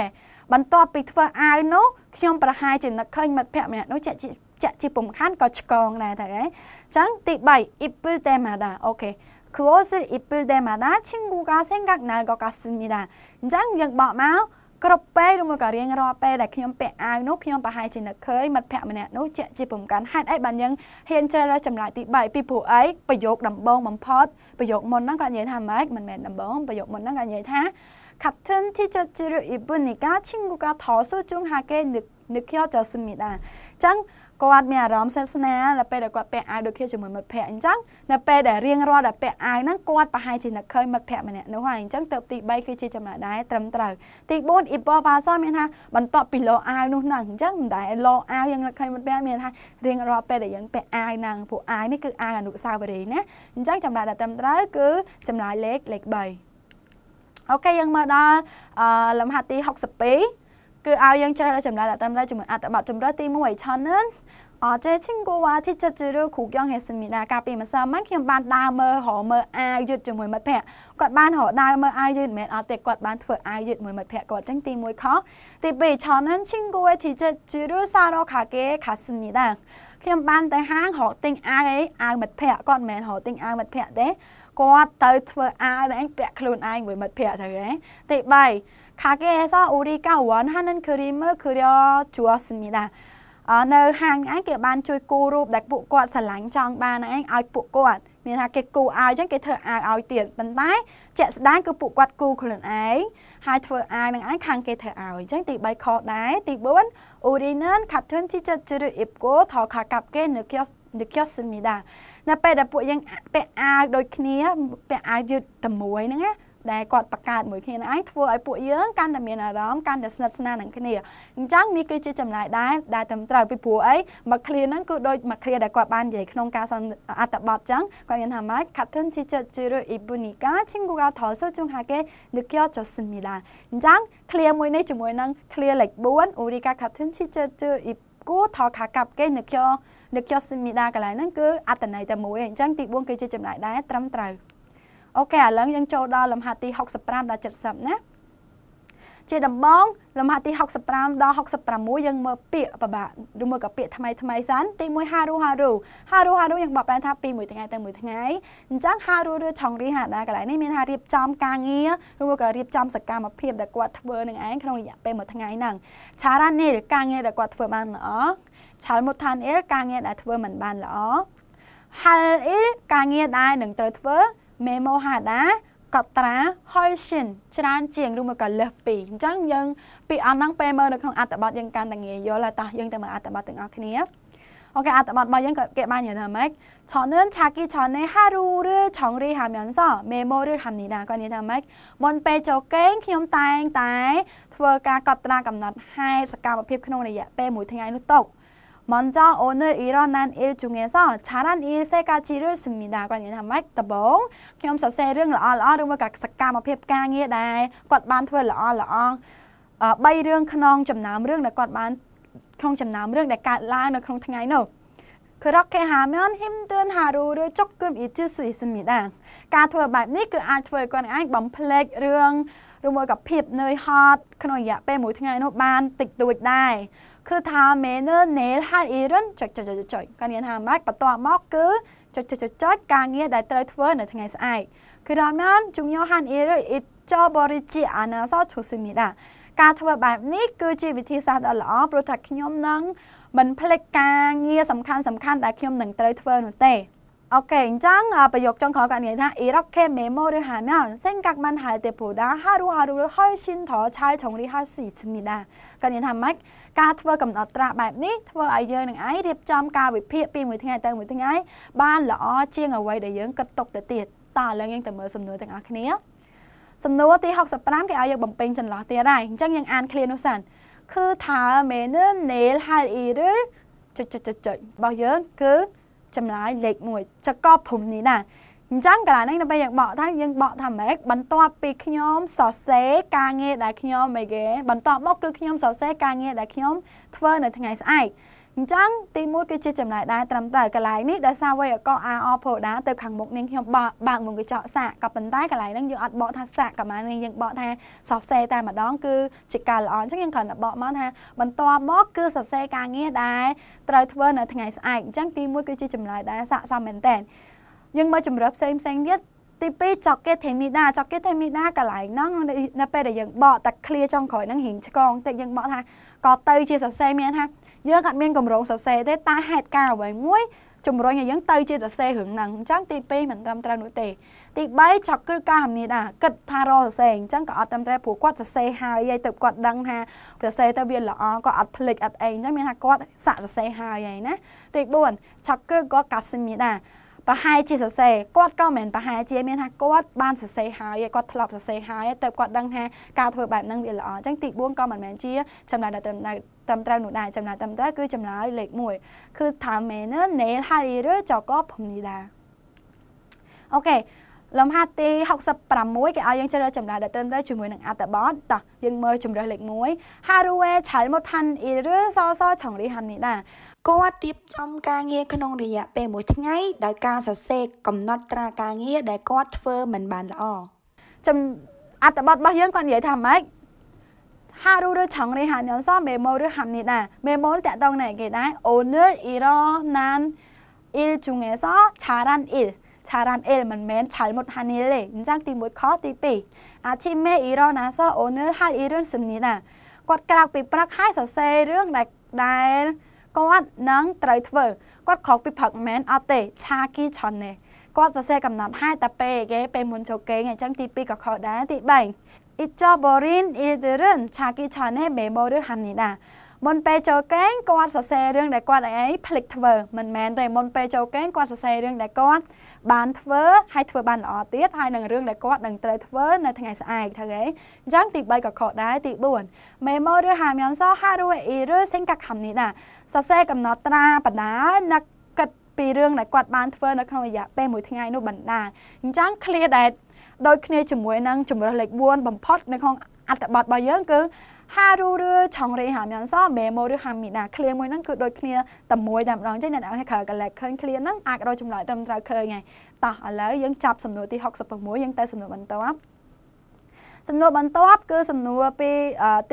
បន្ទាប់ពីធ្វើអាយនោះខ្ញុំប្រហែលជានឹកឃើញមិត្តភ័ក្តិម្នាក់នោះចាក់ជាចាក់ជាពំខានក៏ឆ្កងដែរតើហ៎អញ្ចឹងទី3 ipul temada អូខេ closer ipul temada 친구가생각날것같습니다អញ្ចឹងយើងបកមកគ្រប់ពេលឬមកក៏រៀងរាល់ពេលដែលខ្ញុំពាក់អាវនោះខ្ញុំប្រហែលជានឹកឃើញមិត្តភ័ក្តិម្នាក់នោះជាក់ជាពំកាន់ហេតុអីបានយើងហ៊ានជ្រើសរើសចម្លើយទី3ពីព្រោះអីប្រយោគដំបងបំផុតប្រយោគមុនហ្នឹងគាត់និយាយថាម៉េចមិនមែនដំបងប្រយោគមុនហ្នឹងគាត់និយាយថា같은티셔츠를입으니까친구가더소중하게 느, 느껴졌습니 다. 짱គាត់មានអារម្មណ៍ស្និទ្ធស្នាលនៅពេលដែលគាត់ពាក់អាវដូចគ្នាជាមួយមិត្តភ័ក្តិអញ្ចឹងនៅពេលដែលរៀងរាល់ដែលពាក់អាវហ្នឹងគាត់ប្រហែលជានឹកឃើញមិត្តភ័ក្តិម្នាក់នោះហើយអញ្ចឹងទៅទី3គឺជាចំណុចដែរត្រឹមត្រូវទី4អ៊ីប៉បាសមានថាបន្ទាប់ពីលោអាវនោះហ្នឹងអញ្ចឹងមិនដែលលោអាវយ៉ាងនឹកឃើញមិត្តភ័ក្តិមានថារៀងរាល់ពេលដែលយើងពាក់អាវហ្នឹងពួកអាវនេះគឺអាវអនុស្សាវរីយ៍ណាអញ្ចឹងចំណុចដែលត្រឹមត្រូវគឺចំណុចលេខលេខ3អូខេយើងមកដល់លំហាត់ទី62គឺឲ្យយើងជ្រើសរើសចម្លើយដែលត្រឹមត្រូវជាមួយអត្ថបទចម្រើសទី1 Channel អរជេឈិងគូវ៉ាធីចិតជឺរឺគ្រូកយ៉ងហេសមីណាកាលពីម្សិលមិញខ្ញុំបានដើរមើលរមើលអាវយឺតជាមួយមិត្តភក្តិគាត់បានរដើរមើលអាវយឺតមិនមែនអត់ទេគាត់បានធ្វើអាវយឺតមួយមិត្តភក្តិគាត់ចឹងទី1ខុសទី2ឆនឈិងគូវ៉ាធីចិតជឺរឺសារ៉ូខាកេខាសមីណាខ្ញុំបានទៅហាងរកទិញអាវអីអាវមិត្តភក្តិគាត់មិនមែនរកទិញអាវមិត្តភក្តិទេគាត់ទៅធ្វើអាវឯងពាក់ខ្លួនឯងមួយមិត្តភក្តិទៅហ៎ទី3ខាកេសអូរីកាវ៉ាន់ហានិនគ្រីមឺគ្រីយ៉ូជួសមីណានៅហាងឯងគេបាន ជួយគូររូបដែលពួកគាត់ស្រឡាញ់ចង់បានឯងឲ្យពួកគាត់មានថាគេគូអាវចឹងគេធ្វើអាវឲ្យទៀតប៉ុន្តែជាក់ស្ដែងគឺពួកគាត់គូខ្លួនឯងហើយធ្វើអាវនឹងឯងខាងគេធ្វើឲ្យចឹងទី3ខដែរទី4 Urinan Katun Chicha Chiru Ipko ថខកាប់គេនៅគៀសនៅគៀសមីដានៅពេលដែលពួកយើងពាក់អាវដូចគ្នាពាក់អាវយឺតតែមួយហ្នឹងណាដែលគាត់បង្កើតមួយគ្នានឹងឯងធ្វើឲ្យពួកយើងកាន់តែមានអារម្មណ៍កាន់តែស្និទ្ធស្នាលនឹងគ្នាអញ្ចឹងនេះគឺជាចំណាយដែរដែលត្រឹមត្រូវពីព្រោះអីមក clear ហ្នឹងគឺដូចមក clear ដែលគាត់បាននិយាយក្នុងការសន្អត្ថបទអញ្ចឹងគាត់មានថាម៉េច Captain Teacher Jiro Ibunika 친구가더소중하게느껴졌습니다អញ្ចឹង clear មួយនេះជាមួយនឹង clear លេខ4 Urika Captain Teacher Jiro Ibunika ថខាកាប់គេនឹកយកនឹកយកសិមីដាកន្លែងហ្នឹងគឺអត្តន័យតែមួយអញ្ចឹងទី4គឺជាចំណាយដែរត្រឹមត្រូវអូខេឥឡូវយើងចូលដល់លំហាត់ទី65ដល់70ណាជាដំបងលំហាត់ទី65ដល់66យើងមើលពាក្យប្របាក់ឬមួយក៏ពាក្យថ្មីថ្មីសិនទី1ហារូហារូហារូហារូយើងបកប្រែថាពីមួយថ្ងៃទៅមួយថ្ងៃអញ្ចឹងហារូឬឆងរីហាដែរកន្លែងនេះមានថារៀបចំការងារឬមួយក៏រៀបចំសកម្មភាពដែលគាត់ធ្វើនឹងឯងក្នុងរយៈពេលមួយថ្ងៃហ្នឹងឆារ៉ានីលការងារដែលគាត់ធ្វើបានល្អឆាលមុតថានីលការងារដែលធ្វើមិនបានល្អហាល់អ៊ីលការងារដែលនឹងត្រូវធ្វើមេម៉ូហាដាកត់ត្រា Holshin ច្រើនជាងឬមកក៏លើសពីអញ្ចឹងយើងពីអនហ្នឹងពេលមើលនៅក្នុងអត្ថបទយើងកាន់តែងាយយល់ហើយតោះយើងទៅមើលអត្ថបទទាំងអស់គ្នាអូខេអត្ថបទរបស់យើងក៏គេបាននិយាយថាម៉េចឆនឿនឆាគីឆនេហារូឬឆងរីហាមយ៉នសមេម៉ូឬហាមនីណាក៏និយាយថាម៉េចមុនពេលចូលគេងខ្ញុំតែងតែ ធ្វើការកត់ត្រាកំណត់ហេតុសកម្មភាពក្នុង រយៈពេល1ថ្ងៃនោះຕົក먼저오늘일어난일중에서잘한일세가지를씁니 다. 관련한말더 봉. ខ្ញុំសរសេររឿងល្អល្អឬមកសកម្មភាពការងារដែរគាត់បានធ្វើល្អល្អ3រឿងក្នុងចំណោមរឿងដែលគាត់បានក្នុងចំណោមរឿងដែលកើតឡើងនៅក្នុងថ្ងៃនោះ그렇게하면힘든하루를조금잊을수있습니다ការធ្វើបែបនេះគឺអាចធ្វើឲ្យគាត់ឯងបំភ្លេចរឿងឬមួយក៏ភាពនឿយហត់ក្នុងរយៈពេលមួយថ្ងៃនោះបានតិចតួចដែរគឺថាមែនណែលហាត់អ៊ីរ៉ានចុចចុចចុចចុចការងារថាម៉េចបន្ទាប់មកគឺចុចចុចចុចការងារដែលត្រូវធ្វើ នៅថ្ងៃស្អែកគឺរមែនជំញោហានអ៊ីរ៉ាអ៊ីចបរិជាអានាសោឈូស៊ីមីដាការធ្វើបែបនេះគឺជាវិធីសាស្ត្រដ៏ល្អព្រោះថាខ្ញុំនឹងមិនភ្លេចការងារសំខាន់សំខាន់ដែលខ្ញុំនឹងត្រូវធ្វើនោះទេអូខេអញ្ចឹងប្រយោគចុងក្រោយក៏និយាយថាអ៊ីរ៉ុកខេមេម៉ូឬហាម៉ានសេងកាក់ម៉ាន់ហៃទេពូដាហារូហារូហើយស៊ីនថឆៃឆុងរីហាស៊ីស្មីដាក៏និយាយថាម៉េចការធ្វើកំណត់ត្រាស់បែបនេះធ្វើឲ្យយើងនឹងឯងរៀបចំការវិភាគពីមួយថ្ងៃទៅមួយថ្ងៃបានល្អជាងអ្វីដែលយើងគិតទុកទៅទៀតតើឥឡូវយើងទៅមើលសំណួរទាំងអស់គ្នា សំណួរទី65គេឲ្យយើងបំពេញចន្លោះទៀតហើយអញ្ចឹងយើងអានឃ្លានោះសិនគឺថាមែននេលហាលអ៊ីរចុចចុចចុចរបស់យើងគឺចម្លើយលេខ1ចកភូមិនេះណាអញ្ចឹងកាលនេះដើម្បីយើងបកថាយើងបកថាម៉េចបន្ទាប់ពីខ្ញុំសរសេរការងារដែលខ្ញុំអីគេបន្ទាប់មកគឺខ្ញុំសរសេរការងារដែលខ្ញុំធ្វើ នៅថ្ងៃស្អែកអញ្ចឹងទី1គឺជាចំណាយដែរត្រឹមត្រូវកន្លែងនេះដោយសារវេយកអាអផូដាទៅខាងមុខនាងខ្ញុំបើកបើកមួយកញ្ចក់សាកក៏ប៉ុន្តែកន្លែងហ្នឹងយើងអត់បកថាសាកក៏មកនាងយើងបកថាសរសេរតែម្ដងគឺជាការល្អអញ្ចឹងយើងគ្រាន់តែបកមកថាបន្ទាប់មកគឺសរសេរការងារដែរត្រូវធ្វើនៅថ្ងៃស្អែកអញ្ចឹងទី1គឺជាចំណាយដែរស័កសមមែនតើយើងមើលជំរឿផ្សេងផ្សេងទៀតទី2ចកេទេមីដាចកេទេមីដាកន្លែងហ្នឹងនៅពេលដែលយើងបកតែ clear ចុងក្រោយហ្នឹងរៀងឆ្កងតិចយើងបកថាក៏ទៅជាសរសេរមានថាយើងអត់មានកម្រងសរសេរទេតែហេតុការអ្វីមួយ ជំរុញឲ្យយើងទៅជាសរសេររឿងហ្នឹងអញ្ចឹងទី2មិនត្រឹមត្រូវនោះទេទី3ចកគឺការអំនីដាគិតថារកសរសេរអញ្ចឹងក៏អត់ត្រឹមត្រូវព្រោះគាត់សរសេរហើយឯងទៅគាត់ដឹងថាសរសេរទៅវាល្អក៏អត់ភ្លេចអត់អីអញ្ចឹងមានថាគាត់សាក់សរសេរហើយឯណាទី4ចកគឺគាត់កាសិមីដាប្រហែលជាសរសេរគាត់ក៏មិនប្រហែលជាមានថាគាត់បានសរសេរហើយគាត់ធ្លាប់សរសេរហើយទៅគាត់ដឹងថាការធ្វើបែបហ្នឹងវាល្អអញ្ចឹងទី4ក៏មិនមែនជាចំណាយដល់ត្រឹមដល់ត្រឹមត្រូវនោះដែរចំណាយត្រឹមត្រូវគឺចំណាយលេខ1គឺថាមែនណែលហើយឬចកភំនេះដែរអូខេលំហាត់ទី66គេឲ្យយើងជ្រើសចម្លើយដែលត្រឹមត្រូវជាមួយនឹងអត្ថបទតោះយើងមើលជម្រើសលេខ1 Harue Chalmothan Iru So So Chongri Ham នេះដែរគាត់រៀបចំការងារក្នុងរយៈពេល1ថ្ងៃដោយការសរសេរកំណត់ត្រាការងារដែលគាត់ធ្វើមិនបានល្អចំអត្ថបទរបស់យើងគាត់និយាយថាម៉េចហារូឬឆងរីហានយំសមេម៉ូឬហាំនេះដែរមេម៉ូតាក់តងណែគេដែរអូនឺអ៊ីរ៉ូណានអ៊ីលជុងអេសឆារ៉ាន់អ៊ីលឆារ៉ាន់អ៊ីលមិនមែនឆាលមុតហានីលទេអញ្ចឹងទី1ខទី2អាឈីមេអ៊ីរ៉ូណាសអូនឺហាលអ៊ីរ៉ុនសឹមនេះដែរគាត់ក្រោកពីព្រឹកហើយសរសេររឿងដែលដែលគាត់នឹងត្រូវធ្វើគាត់ខកពីព្រឹកមិនមែនអត់ទេឆាគីឆុននេះគាត់សរសេរកំណត់ហើយតែពេលគេពេលមុនចូលគេងអញ្ចឹងទី2ក៏ខកដែរទី3 Ichoborin Ildirun Chaki Chane Memoru Hamnida មុនពេលចូលគេងគាត់សរសេររឿងដែលគាត់អីភ្លេចធ្វើ មិនមែនទេមុនពេលចូលគេងគាត់សរសេររឿងដែលគាត់បានធ្វើហើយធ្វើបានល្អទៀតហើយនឹងរឿងដែលគាត់នឹងត្រូវធ្វើ នៅថ្ងៃស្អែកទៅហ៎អញ្ចឹងទី3ក៏ខកដែរទី4 memo ឬហាមយំសហារួអ៊ីឬសិង្កកម្មនេះណាសរសេរកំណត់ត្រាបណ្ដាណាគិតពីរឿងដែលគាត់បានធ្វើនៅក្នុងរយៈពេលមួយថ្ងៃនោះបណ្ដាអញ្ចឹង clear that ដូចគ្នាជាមួយនឹងជំរើសលេខ4បំផុតនៅក្នុងអត្ថបទរបស់យើងគឺ하루를정리하면서메모를합니 다. clear មួយហ្នឹងគឺដូចគ្នាតែមួយតែម្ដងចឹងអ្នកនរគ្នាក្រឡែកឃើញ clear ហ្នឹងអាចរកចម្លើយត្រឹមត្រូវឃើញហើយតោះឥឡូវយើងចាប់សំណួរទី66យើងទៅសំណួរបន្ទាប់សំណួរបន្ទាប់គឺសំណួរពី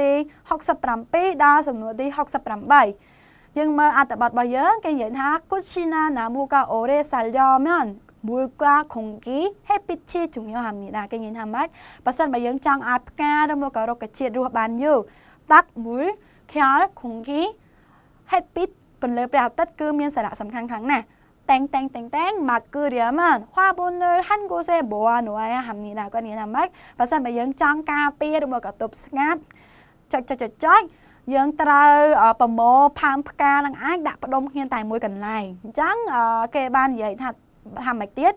ទី67ដល់សំណួរទី68យើងមើលអត្ថបទរបស់យើង គេនិយាយថា Kuchina namuka ore salyomen 물과공 기, 햇빛이중요합니 다. គេនិយាយថាម៉េចបើសិនបើយើងចង់ឲ្យផ្កាឬមកក៏រុក្ខជាតិរស់បានយូរទឹកមួយខ្យល់공기ហេតុពីពន្លឺព្រះអាទិត្យគឺមានសារៈសំខាន់ខ្លាំងណាស់តែងតែងតែងតែងមកគឺរាមនហួបុនលហាន់គូសេបួនវ៉ៃហាំនីណាក៏នេះណាម៉េចបើសិនបើយើងចង់ការពារឬមកក៏ទប់ស្ងាត់ចុចចុចចុចយើងត្រូវប្រមូលផើមផ្កានឹងអាចដាក់ផ្ដុំគ្នាតែមួយកន្លែងអញ្ចឹងគេបាននិយាយថាហាំម៉េចទៀត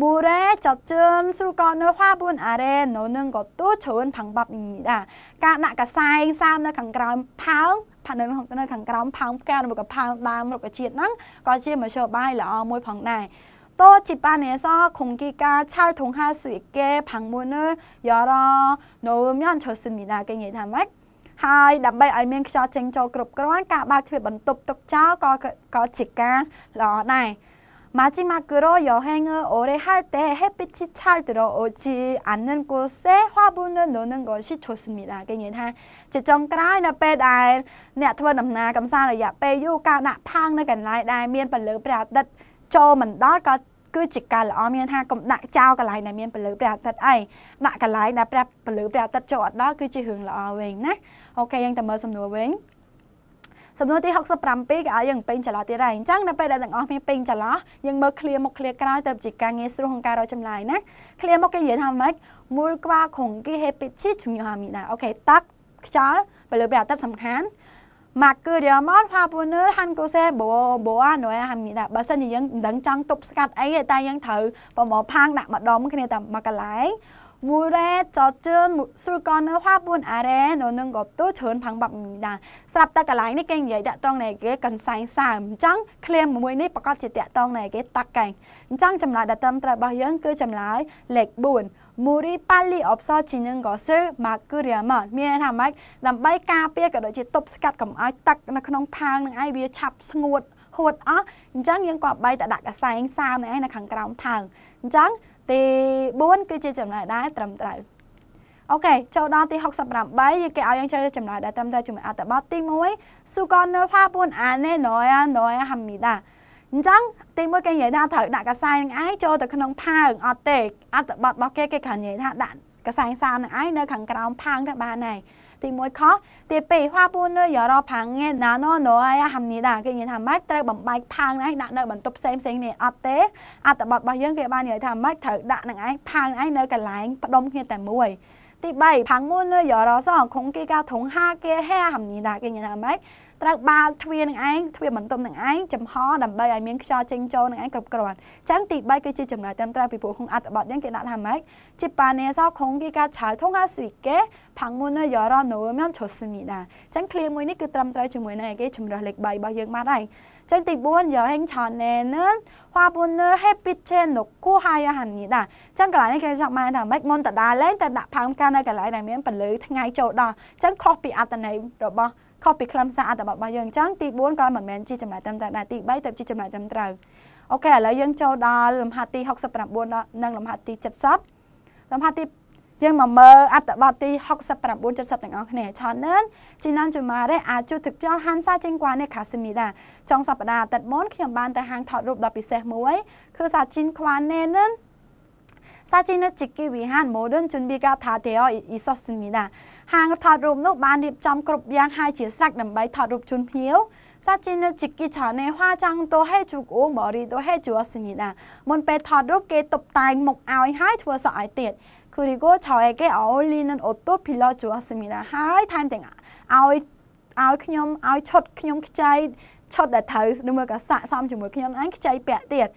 មូរ៉េចតជឿនស្រូកនៅហွာបួនអារ៉េនៅនឹងក៏ទូច្រើនផាំងបាប់នេះដែរការដាក់កសែងសាមនៅខាងក្រោមផើងផានៅនៅខាងក្រោមផើងផ្ការបស់កផើងដើមរុក្ខជាតិហ្នឹងក៏ជាមធ្យោបាយល្អមួយផងដែរតូជីបានេសគងគីកាឆាលធងហាសុយកេផាំងមួយនៅយរនៅមានឈើសិមីណាគេនិយាយថាម៉េចហើយដើម្បីឲ្យមានខ្យល់ចេញចូលគ្រប់គ្រាន់ការបើកទ្វារបន្ទប់ទឹកចោលក៏ក៏ជាការល្អដែរ마지막으로여행을오래할때햇빛이잘들어오지않는곳에화분을놓는것이좋습니 다. គេនិយាយថាជាចុងក្រោយនៅពេលដែលអ្នកធ្វើដំណើរកំសាន្តរយៈពេលយូរការដាក់ផើងនៅកន្លែងដែលមានពន្លឺព្រះអាទិត្យចូលមិនដល់ក៏គឺជាការល្អមានថាកុំដាក់ចោលកន្លែងដែលមានពន្លឺព្រះអាទិត្យអីដាក់កន្លែងដែលព្រះពន្លឺព្រះអាទិត្យចូលអត់ដល់គឺជារឿងល្អវិញណាអូខេយើងទៅមើលសំណួរវិញសំណួរទី67គេឲ្យយើងពេញចន្លោះទៀតហើយអញ្ចឹងនៅពេលដែលទាំងអស់គ្នាពេញចន្លោះយើងមើលឃ្លាមកឃ្លាក្រោយទៅជាការងារស្រួលក្នុងការរកចម្លើយណាឃ្លាមកគេនិយាយថាម៉េចមូលក្វាខងគីហេពិជីជំញហាមីដែរអូខេទឹកខ្យល់ពេលពេលអាទិត្យសំខាន់មកគឺរាមនផាពូនលហាន់កូសេបូបូអាណូហាមីដែរបើសិនជាយើងមិនដឹងចង់ទប់ស្កាត់អីទេតែយើងត្រូវប្រមផាងដាក់ម្ដុំគ្នាតែមួយកន្លែង물에젖은술건을화분아래넣는것도좋은방법입니 다. ស្រាប់តែកន្លែងនេះគេនិយាយតាក់តងនៃគេកន្សែងសើមអញ្ចឹងឃ្លាមមួយនេះប្រកាសជាតាក់តងនៃគេតាក់កែងអញ្ចឹងចម្លើយដែលត្រឹមត្រូវរបស់យើងគឺចម្លើយលេខ4 Muri Pali Opsor Chinen Gosir Makuriamon មានថាម៉េចដើម្បីការពារក៏ដូចជាទប់ស្កាត់កុំឲ្យទឹកនៅក្នុងផើងនឹងឯងវាឆាប់ស្ងួតហួតអស់អញ្ចឹងយើងក៏បីតដាក់កសែងសើមនឹងឯងនៅខាងក្រោមផើងអញ្ចឹងទី4គឺជាចម្លើយដែលត្រឹមត្រូវអូខេចូលដល់ទី68យើងគេឲ្យយើងជ្រើសចម្លើយដែលត្រឹមត្រូវជាមួយអត្ថបទទី1សុកនផាពួនអានេណយណយហាមីដាអញ្ចឹងទីមួយគេនិយាយថាត្រូវដាក់កសែងនឹងឯងចូលទៅក្នុងផើងអត់ទេអត្ថបទរបស់គេគេគ្រាន់និយាយថាដាក់កសែងសាមនឹងឯងនៅខាងក្រោមផើងទៅបានហើយទី1ខុសទី2ហွာពូនយរ៉ផាងងេណាណូណូអាយហាំនីដាគេនិយាយថាម៉េចត្រូវបំបែកផាងនេះដាក់នៅបន្ទប់ផ្សេងផ្សេងនេះអត់ទេអត្ថបទរបស់យើងគេបាននិយាយថាម៉េចត្រូវដាក់នឹងឯងផាងឯងនៅកន្លែងផ្ដុំគ្នាតែមួយ ទី3ផាងមុនយរ៉សអងខុងគេកៅធុងហាគេហែហាំនីដាគេនិយាយថាម៉េចត្រូវបើកទ្វារនឹងឯងទ្វារបន្ទប់នឹងឯងចំហដើម្បីឲ្យមានខ្យល់ចេញចូលនឹងឯងគ្រប់គ្រាន់អញ្ចឹងទី3គឺជាចំណុចតាមត្រូវពីពួកក្នុងអត្ថបទយើងគេដាក់ថាម៉េចជាប៉ានេសោខុងគីកាឆាលធុងអាស្វីកេផាំងមុនយរ៉ាណូមានឈុសមីដាអញ្ចឹងឃ្លាមួយនេះគឺត្រឹមត្រូវជាមួយនឹងឯគេជំនះលេខ3របស់យើងបានហើយចឹងទី4យកហេងឆានែនហွာបុនហេពីឆេនុកគូហាយហាននេះដែរចឹងកន្លែងនេះគេចង់បានថាម៉េចមុនតដាលេងតែដាក់ផើមកានៅកន្លែងដែលមានពន្លឺថ្ងៃចូលដល់ចឹងខុសពីអត្តន័យរបស់ខុសពីខ្លឹមសារអត្ថបទរបស់យើងអញ្ចឹងទី4ក៏មិនមែនជាចំណែកត្រឹមត្រូវដែរទី3ទៅជាចំណែកត្រឹមត្រូវអូខេឥឡូវយើងចូលដល់លំហាត់ទី69និងលំហាត់ទី70លំហាត់ទីយើងមកមើលអត្ថបទទី69 70ទាំងអស់គ្នាឆននជីណានជូម៉ារេអាចជួយទឹកផ្យល់ហាន់សាជាងគួរនេះខាសមីដាចុងសប្តាហ៍អាទិត្យមុនខ្ញុំបានទៅហាងថតរូបដ៏ពិសេសមួយគឺសាជីនខ្វានណេនសាជីនជីគីវីហានម៉ូដិនជុនប៊ីកាថាទេអ៊ីសូសមីដាហាងថតរូបនោះបានរៀបចំគ្រប់យ៉ាងហើយជាស្រេចដើម្បីថតរូបជូនភ្ញៀវសាជីនៅជីគីឆាណេហွာចាំងតូហេជូកអូបរីតូហេជូអស្មីដាមុនពេលថតរូបគេតុបតែងមុខឲ្យហើយធ្វើសក់ឲ្យទៀតគឺរីកោឆោឯគេអូលីនឹងអូតូភីឡូជូអស្មីដាហើយថែមទាំងឲ្យឲ្យខ្ញុំឲ្យឈុតខ្ញុំខ្ចីឈុតដែលត្រូវដូចមកកសាក់សំជាមួយខ្ញុំអញខ្ចីពាក់ទៀត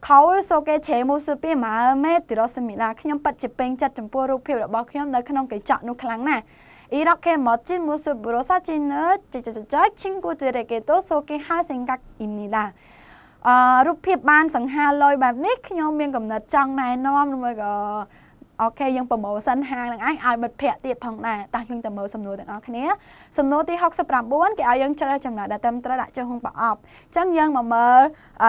거울속의제모습이마음에들었습니 다. 그냥빠지뱅짰던뽀록표먹히면나그냥그짝누클랑나이렇게멋진모습으로사진을찌찌찌짝친구들에게도소개할생각입니 다. 어, រូបភាពបានសង្ហាលយបែបនេះខ្ញុំមានកំណត់ចង់ណែនាំឬមួយក៏អូខេយើងប្រមូលសិនហាងនឹងឯងឲ្យមិត្តភ័ក្តិទៀតផងដែរតោះយើងទៅមើលសំណួរទាំងអស់គ្នាសំណួរទី69គេឲ្យយើងជ្រើសចំណាយដែលត្រឹមត្រូវដាក់ចុះក្នុងប្រអប់អញ្ចឹងយើងមកមើល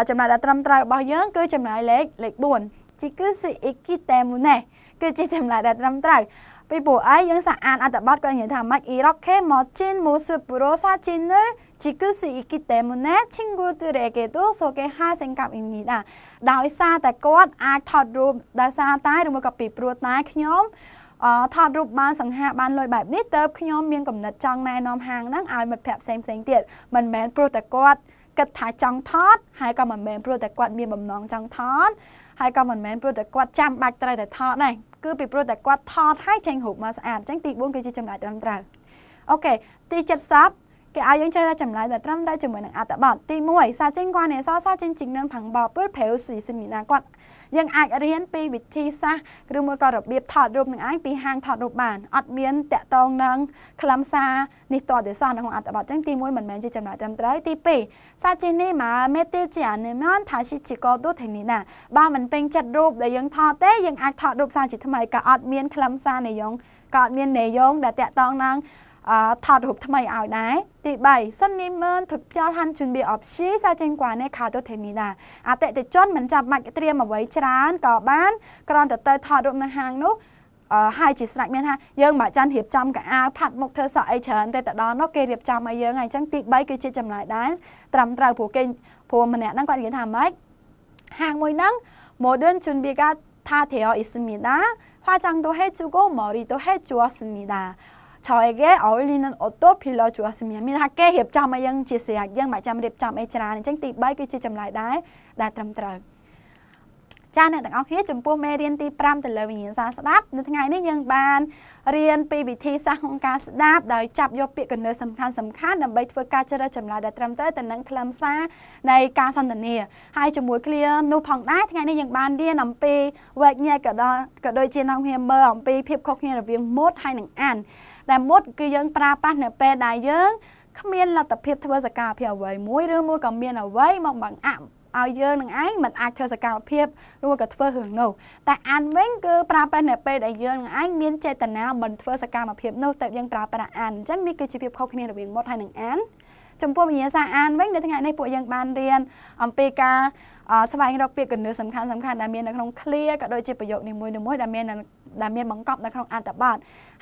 ចំណាយដែលត្រឹមត្រូវរបស់យើង គឺចំណាយលេខលេខ4ជីគឺស៊ីអ៊ីគីតេមូណេគឺជាចំណាយដែលត្រឹមត្រូវពីព្រោះអីយើងសាអានអត្ថបទក៏និយាយថាម៉េចអ៊ីរ៉ុកខេម៉ូជីនមូស៊ូបូរ៉ូសាជីនឺ지킬수있기때문에친구들에게도소개할생각입니 다. ដោយសារតែគាត់អាចថតរូបដោយសារតែឬមកក៏ពីព្រោះតែខ្ញុំអថតរូបបានសង្ហាបានលុយបែបនេះតើខ្ញុំមានកំណត់ចង់ណែនាំហាងហ្នឹងឲ្យមិត្តភ័ក្តិផ្សេងផ្សេងទៀតមិនមែនព្រោះតែគាត់គិតថាចង់ថតហើយក៏មិនមែនព្រោះតែគាត់មានបំណងចង់ថតហើយក៏មិនមែនព្រោះតែគាត់ចាំបាច់ត្រូវតែថតដែរគឺពីព្រោះតែគាត់ថតហើយចេញរូបមកស្អាតអញ្ចឹងទី4គឺជាចំណុចត្រឹមត្រូវអូខេទី70គេឲ្យយើងជ្រើសរើសចម្លើយដែលត្រឹមត្រូវជាមួយនឹងអត្ថបទទី1សាចេញគណនេសសាចេញជីងនឹងផាំងបពើប្រេវស៊ីសិនមីណាគាត់យើងអាចរៀនពីវិធីសាស្ត្រឬមួយក៏របៀបថតរូបនឹងឯងពីហាងថតរូបបានអត់មានតកតងនឹងខ្លឹមសារនេះតទៅសោះនៅក្នុងអត្ថបទចឹងទី1មិនមែនជាចំណុចត្រឹមត្រូវទី2សាជីនេះមកមេទេជាអនិមនថាជាជីកោដូថេនេះណាបើមិនពេញចិត្តរូបដែលយើងថតទេយើងអាចថតរូបសារជាថ្មីក៏អត់មានខ្លឹមសារនៃយងក៏អត់មាននៃយងដែលតកតងនឹងថតរូបថ្មីឲ្យដែរទី3សុននីមឺនទុកផ្ទាល់ហាន់ជុនបៀអបឈីសាចេញគួរនេះខាទោទេមីណាអតិថិជនមិនចាំបាច់ត្រៀមអ្វីច្រើនក៏បានគ្រាន់តែទៅថតរូបនៅហាងនោះហើយជាស្រេចមានថាយើងមកចាន់រៀបចំកៅអៅផាត់មុខធ្វើសក់អីច្រើនតែទៅដល់នោះគេរៀបចំឲ្យយើងហើយអញ្ចឹងទី3គឺជាចម្លើយដែរត្រឹមត្រូវព្រោះគេព្រោះម្នាក់ហ្នឹងគាត់និយាយថាម៉េចហាងមួយហ្នឹង Modern Chunbiga ថាធេអ៊ីស្មីដា화장도해주고머리도해주었습니다저에게어울리는옷도빌려주었으면មានថាគេរៀបចំឲ្យយើងជាស្រេចយើងមិនចាំរៀបចំអីច្រើនអញ្ចឹងទី3គឺជាចម្លើយដែរដែលត្រឹមត្រូវចាអ្នកទាំងអស់គ្នាចំពោះមេរៀនទី5ទៅលើវិញ្ញាណសាស្ដាប់នៅថ្ងៃនេះយើងបានរៀនពីវិធីសាស្ត្រក្នុងការស្ដាប់ដោយចាប់យកពាក្យគន្លឹះសំខាន់សំខាន់ដើម្បីធ្វើការជ្រើសចម្លើយដែលត្រឹមត្រូវទៅនឹងខ្លឹមសារនៃការសន្ទនាហើយជាមួយគ្នានោះផងដែរថ្ងៃនេះយើងបានរៀនអំពីវែកញែកក៏ដូចក៏ដូចជានាំគ្នាមើលអំពីភាពខុសគ្នារវាងម៉ូតហើយនិងអានតែមុតគឺយើងប្រើប្រាស់នៅពេលដែលយើងគ្មានលទ្ធភាព ធ្វើសកម្មភាពអ្វីមួយឬមួយក៏មានអ្វីមកបង្អាក់ឲ្យយើងនឹងឯងមិនអាចធ្វើសកម្មភាពឬក៏ធ្វើរឿងនោះតែអានវិញគឺប្រើប្រាស់នៅពេលដែលយើងនឹងឯងមានចេតនាមិនធ្វើសកម្មភាពនោះតែយើងប្រើប្រាស់អានអញ្ចឹងវាគឺជាភាពខុសគ្នារវាងមុតហើយនឹងអានចំពោះវិញ្ញាសាអានវិញនៅថ្ងៃនេះពួកយើងបានរៀនអំពីការស្វែងរកពាក្យកណ្ដឹងសំខាន់សំខាន់ដែលមាននៅក្នុងឃ្លាក៏ដូចជាប្រយោគនីមួយៗដែលមាននៅដែលមានបង្កប់នៅក្នុងអត្ថបទ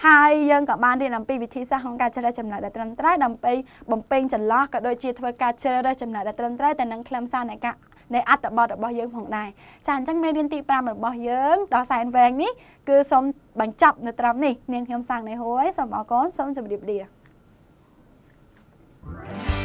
ហើយយើងក៏បានរៀនអំពីវិធីសាស្ត្រក្នុងការជ្រើសចំណាក់ដែលត្រឹមត្រូវដើម្បីបំពេញចន្លោះក៏ដូចជាធ្វើការជ្រើសរើសចំណាក់ដែលត្រឹមត្រូវទៅនឹងខ្លឹមសារនៃការនៃអត្ថបទរបស់យើងផងដែរចាអញ្ចឹងមេរៀនទី5របស់យើងដល់សែនវែងនេះគឺសូមបញ្ចប់នៅត្រឹមនេះនាងខ្ញុំសាងនៃហួយសូមអរគុណសូមជម្រាបលា Thank you.